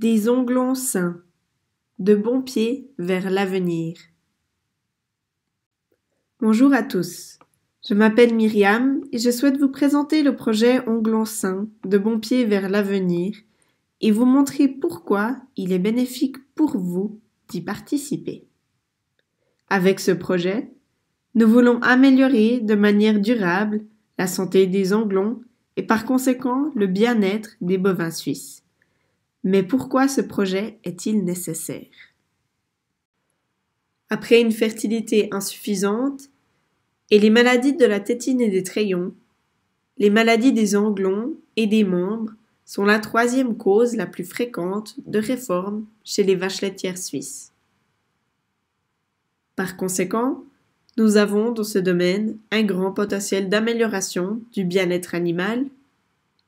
des onglons sains, de bons pieds vers l'avenir. Bonjour à tous. Je m'appelle Myriam et je souhaite vous présenter le projet Onglons sains, de bons pieds vers l'avenir et vous montrer pourquoi il est bénéfique pour vous d'y participer. Avec ce projet, nous voulons améliorer de manière durable la santé des onglons et par conséquent le bien-être des bovins suisses. Mais pourquoi ce projet est-il nécessaire Après une fertilité insuffisante et les maladies de la tétine et des trayons, les maladies des anglons et des membres sont la troisième cause la plus fréquente de réforme chez les vaches laitières suisses. Par conséquent, nous avons dans ce domaine un grand potentiel d'amélioration du bien-être animal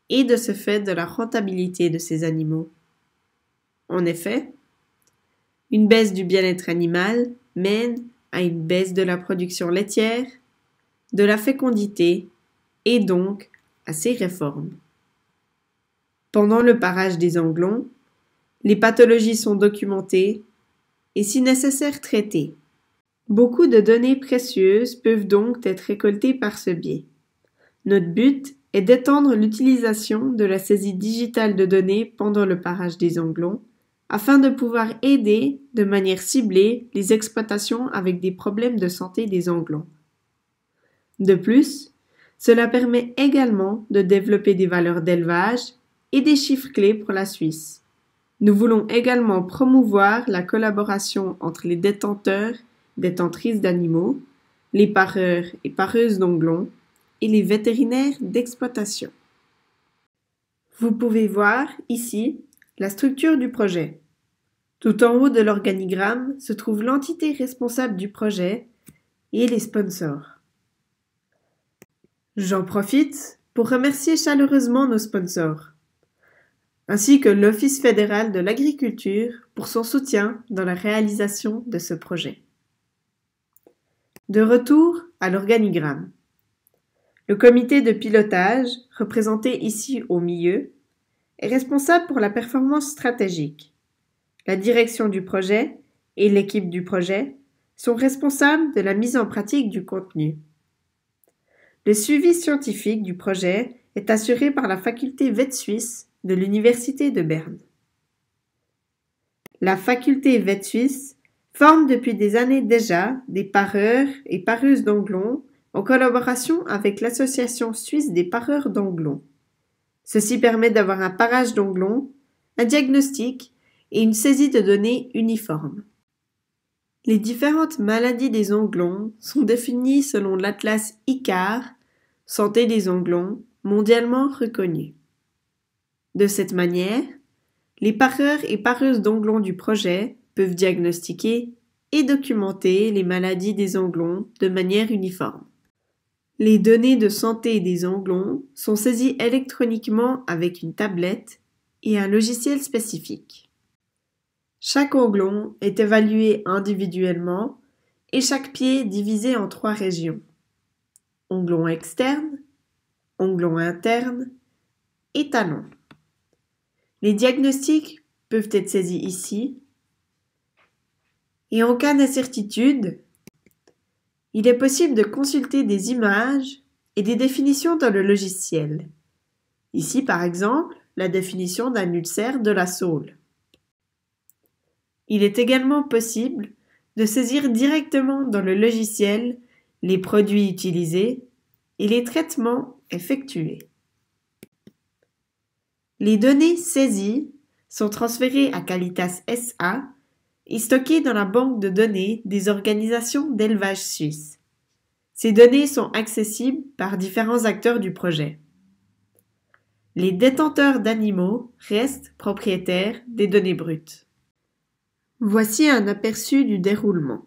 et de ce fait de la rentabilité de ces animaux. En effet, une baisse du bien-être animal mène à une baisse de la production laitière, de la fécondité et donc à ces réformes. Pendant le parage des anglons, les pathologies sont documentées et si nécessaire traitées. Beaucoup de données précieuses peuvent donc être récoltées par ce biais. Notre but est d'étendre l'utilisation de la saisie digitale de données pendant le parage des anglons afin de pouvoir aider de manière ciblée les exploitations avec des problèmes de santé des anglons. De plus, cela permet également de développer des valeurs d'élevage et des chiffres clés pour la Suisse. Nous voulons également promouvoir la collaboration entre les détenteurs, détentrices d'animaux, les pareurs et pareuses d'onglons et les vétérinaires d'exploitation. Vous pouvez voir ici la structure du projet. Tout en haut de l'organigramme se trouve l'entité responsable du projet et les sponsors. J'en profite pour remercier chaleureusement nos sponsors, ainsi que l'Office fédéral de l'agriculture pour son soutien dans la réalisation de ce projet. De retour à l'organigramme. Le comité de pilotage, représenté ici au milieu, est responsable pour la performance stratégique. La direction du projet et l'équipe du projet sont responsables de la mise en pratique du contenu. Le suivi scientifique du projet est assuré par la faculté VET Suisse de l'Université de Berne. La faculté VET Suisse forme depuis des années déjà des pareurs et pareuses d'anglons en collaboration avec l'Association suisse des pareurs d'anglons. Ceci permet d'avoir un parage d'onglons, un diagnostic et une saisie de données uniforme. Les différentes maladies des onglons sont définies selon l'atlas ICAR, Santé des onglons, mondialement reconnu. De cette manière, les pareurs et pareuses d'onglons du projet peuvent diagnostiquer et documenter les maladies des onglons de manière uniforme. Les données de santé des onglons sont saisies électroniquement avec une tablette et un logiciel spécifique. Chaque onglon est évalué individuellement et chaque pied divisé en trois régions. Onglon externe, onglon interne et talon. Les diagnostics peuvent être saisis ici. Et en cas d'incertitude, il est possible de consulter des images et des définitions dans le logiciel. Ici, par exemple, la définition d'un ulcère de la saule. Il est également possible de saisir directement dans le logiciel les produits utilisés et les traitements effectués. Les données saisies sont transférées à Calitas SA est stocké dans la banque de données des organisations d'élevage suisse. Ces données sont accessibles par différents acteurs du projet. Les détenteurs d'animaux restent propriétaires des données brutes. Voici un aperçu du déroulement.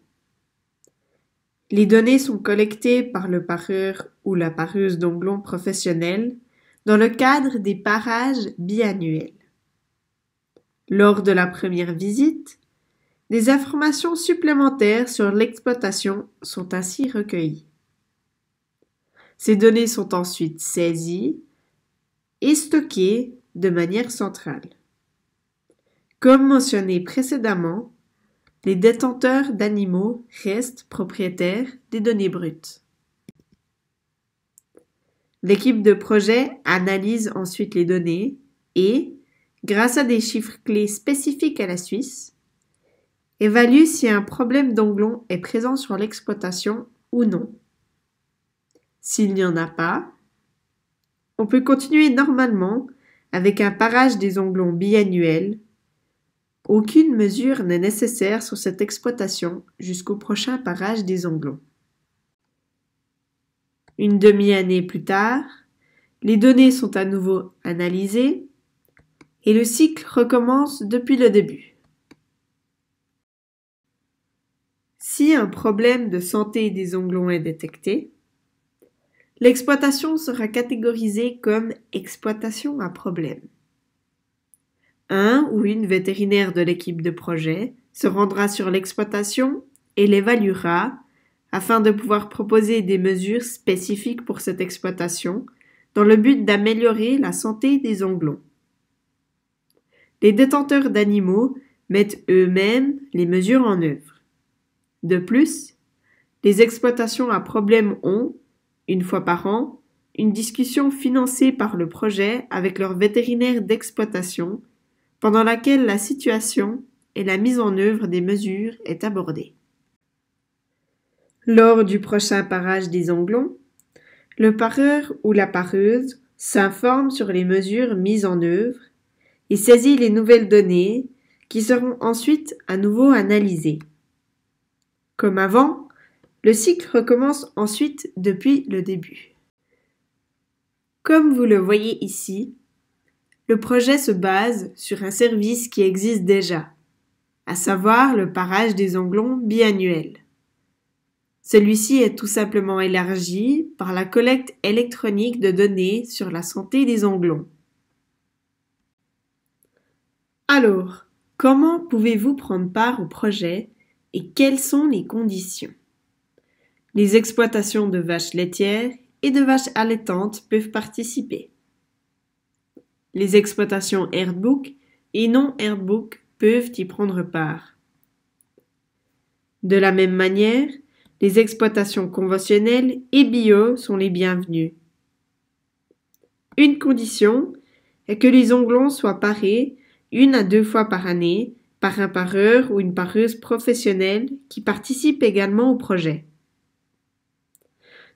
Les données sont collectées par le pareur ou la paruse d'onglons professionnels dans le cadre des parages biannuels. Lors de la première visite, des informations supplémentaires sur l'exploitation sont ainsi recueillies. Ces données sont ensuite saisies et stockées de manière centrale. Comme mentionné précédemment, les détenteurs d'animaux restent propriétaires des données brutes. L'équipe de projet analyse ensuite les données et, grâce à des chiffres clés spécifiques à la Suisse, Évalue si un problème d'onglons est présent sur l'exploitation ou non. S'il n'y en a pas, on peut continuer normalement avec un parage des onglons biannuel. Aucune mesure n'est nécessaire sur cette exploitation jusqu'au prochain parage des onglons. Une demi-année plus tard, les données sont à nouveau analysées et le cycle recommence depuis le début. Si un problème de santé des onglons est détecté, l'exploitation sera catégorisée comme exploitation à problème. Un ou une vétérinaire de l'équipe de projet se rendra sur l'exploitation et l'évaluera afin de pouvoir proposer des mesures spécifiques pour cette exploitation dans le but d'améliorer la santé des onglons. Les détenteurs d'animaux mettent eux-mêmes les mesures en œuvre. De plus, les exploitations à problème ont, une fois par an, une discussion financée par le projet avec leur vétérinaire d'exploitation, pendant laquelle la situation et la mise en œuvre des mesures est abordée. Lors du prochain parage des onglons, le pareur ou la pareuse s'informe sur les mesures mises en œuvre et saisit les nouvelles données qui seront ensuite à nouveau analysées. Comme avant, le cycle recommence ensuite depuis le début. Comme vous le voyez ici, le projet se base sur un service qui existe déjà, à savoir le parage des onglons biannuel. Celui-ci est tout simplement élargi par la collecte électronique de données sur la santé des onglons. Alors, comment pouvez-vous prendre part au projet et quelles sont les conditions. Les exploitations de vaches laitières et de vaches allaitantes peuvent participer. Les exploitations herdbook et non herdbook peuvent y prendre part. De la même manière, les exploitations conventionnelles et bio sont les bienvenues. Une condition est que les onglons soient parés une à deux fois par année par un pareur ou une pareuse professionnelle qui participe également au projet.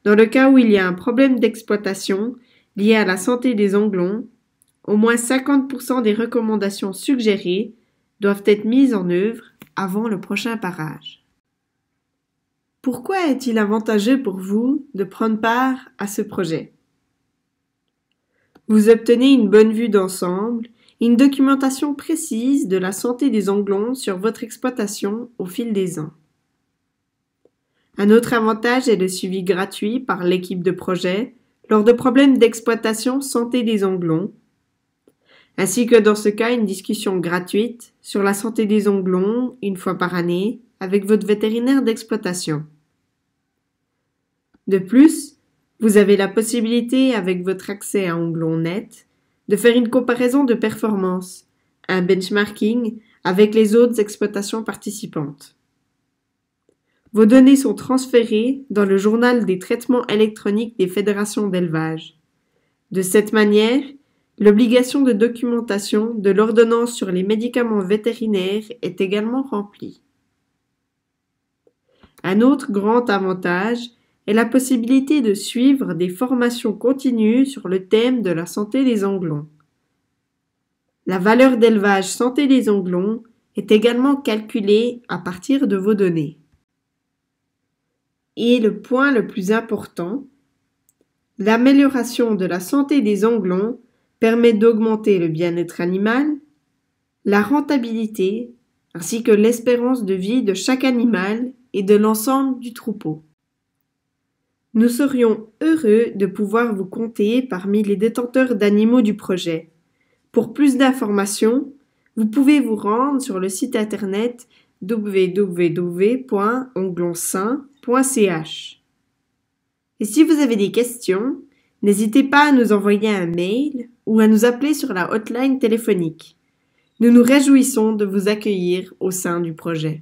Dans le cas où il y a un problème d'exploitation lié à la santé des anglons, au moins 50% des recommandations suggérées doivent être mises en œuvre avant le prochain parage. Pourquoi est-il avantageux pour vous de prendre part à ce projet Vous obtenez une bonne vue d'ensemble une documentation précise de la santé des onglons sur votre exploitation au fil des ans. Un autre avantage est le suivi gratuit par l'équipe de projet lors de problèmes d'exploitation santé des onglons, ainsi que dans ce cas une discussion gratuite sur la santé des onglons une fois par année avec votre vétérinaire d'exploitation. De plus, vous avez la possibilité avec votre accès à Onglon Net de faire une comparaison de performance, un benchmarking avec les autres exploitations participantes. Vos données sont transférées dans le journal des traitements électroniques des fédérations d'élevage. De cette manière, l'obligation de documentation de l'ordonnance sur les médicaments vétérinaires est également remplie. Un autre grand avantage et la possibilité de suivre des formations continues sur le thème de la santé des anglons. La valeur d'élevage santé des anglons est également calculée à partir de vos données. Et le point le plus important, l'amélioration de la santé des anglons permet d'augmenter le bien-être animal, la rentabilité, ainsi que l'espérance de vie de chaque animal et de l'ensemble du troupeau. Nous serions heureux de pouvoir vous compter parmi les détenteurs d'animaux du projet. Pour plus d'informations, vous pouvez vous rendre sur le site internet www.onglonsain.ch. Et si vous avez des questions, n'hésitez pas à nous envoyer un mail ou à nous appeler sur la hotline téléphonique. Nous nous réjouissons de vous accueillir au sein du projet.